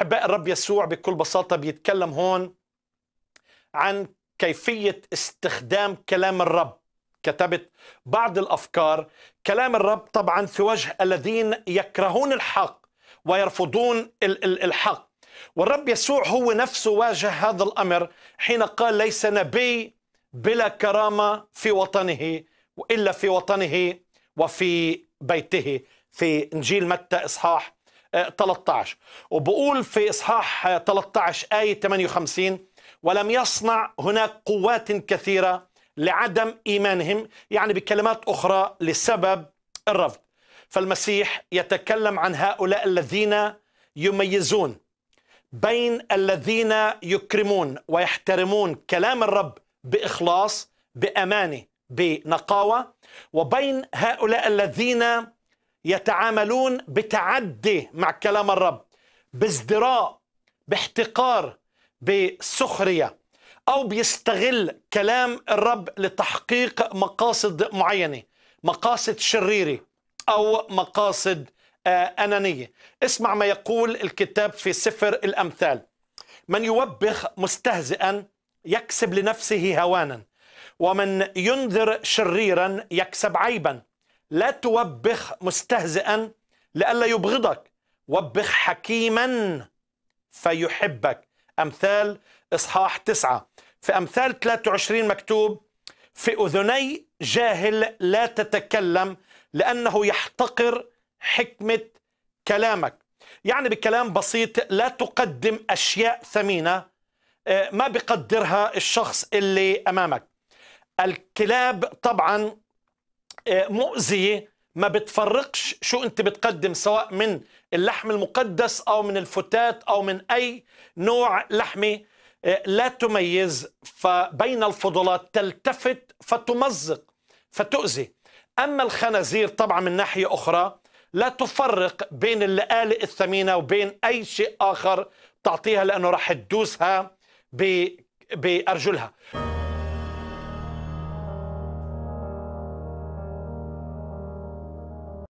احباء الرب يسوع بكل بساطه بيتكلم هون عن كيفيه استخدام كلام الرب كتبت بعض الافكار كلام الرب طبعا في وجه الذين يكرهون الحق ويرفضون الحق والرب يسوع هو نفسه واجه هذا الامر حين قال ليس نبي بلا كرامه في وطنه والا في وطنه وفي بيته في انجيل متى اصحاح 13 آه، وبقول في إصحاح 13 آه، آية 58 ولم يصنع هناك قوات كثيرة لعدم إيمانهم يعني بكلمات أخرى لسبب الرفض فالمسيح يتكلم عن هؤلاء الذين يميزون بين الذين يكرمون ويحترمون كلام الرب بإخلاص بأمانة بنقاوة وبين هؤلاء الذين يتعاملون بتعدي مع كلام الرب بازدراء باحتقار بسخريه او بيستغل كلام الرب لتحقيق مقاصد معينه مقاصد شريره او مقاصد آه، انانيه اسمع ما يقول الكتاب في سفر الامثال من يوبخ مستهزئا يكسب لنفسه هوانا ومن ينذر شريرا يكسب عيبا لا توبخ مستهزئا لئلا يبغضك وبخ حكيما فيحبك أمثال إصحاح تسعة في أمثال 23 مكتوب في أذني جاهل لا تتكلم لأنه يحتقر حكمة كلامك يعني بكلام بسيط لا تقدم أشياء ثمينة آه، ما بقدرها الشخص اللي أمامك الكلاب طبعا آه، مؤذيه ما بتفرقش شو انت بتقدم سواء من اللحم المقدس او من الفتات او من اي نوع لحمه آه، لا تميز فبين الفضلات تلتفت فتمزق فتؤذي اما الخنازير طبعا من ناحيه اخرى لا تفرق بين اللآلئ الثمينه وبين اي شيء اخر تعطيها لانه راح تدوسها بارجلها